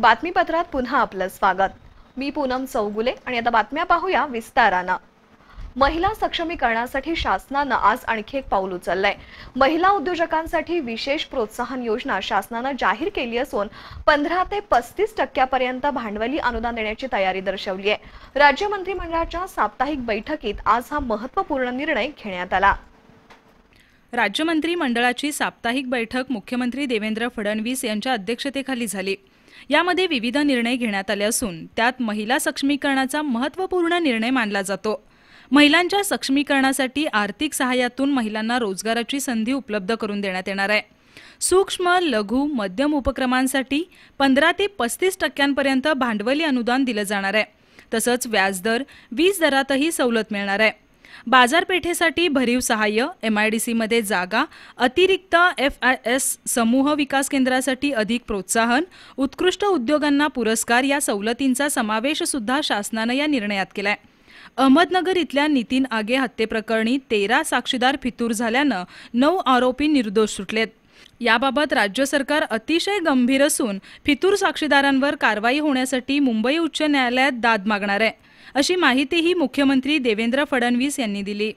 बातमीपत्रात पुन्हा आपलं स्वागत मी पूनम चौगुले आणि आता बातम्या पाहूया विस्तारानं महिला सक्षमीकरणासाठी शासनानं आज आणखी एक पाऊल उचललंय महिला उद्योजकांसाठी विशेष प्रोत्साहन योजना शासनानं जाहीर केली असून पंधरा ते पस्तीस टक्क्यापर्यंत भांडवली अनुदान देण्याची तयारी दर्शवली आहे राज्य मंत्रिमंडळाच्या साप्ताहिक बैठकीत आज हा महत्वपूर्ण निर्णय घेण्यात आला राज्यमंत्री मंडळाची साप्ताहिक बैठक मुख्यमंत्री देवेंद्र फडणवीस यांच्या अध्यक्षतेखाली झाली यामध्ये विविध निर्णय घेण्यात आले असून त्यात महिला सक्षमीकरणाचा महत्त्वपूर्ण निर्णय मानला जातो महिलांच्या सक्षमीकरणासाठी आर्थिक सहाय्यातून महिलांना रोजगाराची संधी उपलब्ध करून देण्यात येणार आहे सूक्ष्म लघु मध्यम उपक्रमांसाठी पंधरा ते पस्तीस टक्क्यांपर्यंत भांडवली अनुदान दिलं जाणार आहे तसंच व्याजदर वीज दरातही सवलत मिळणार आहे बाजारपेठेसाठी भरीव सहाय्य एम आय डी सीमध्ये जागा अतिरिक्त एफ आय एस समूह विकास केंद्रासाठी अधिक प्रोत्साहन उत्कृष्ट उद्योगांना पुरस्कार या सवलतींचा समावेश सुद्धा शासनानं या निर्णयात केलाय अहमदनगर इथल्या नितीन आगे हत्येप्रकरणी तेरा साक्षीदार फितूर झाल्यानं नऊ आरोपी निर्दोष सुटलेत याबाबत राज्य सरकार अतिशय गंभीर असून फितूर साक्षीदारांवर कारवाई होण्यासाठी मुंबई उच्च न्यायालयात दाद मागणार आहे अशी माहितीही मुख्यमंत्री देवेंद्र फडणवीस यांनी दिली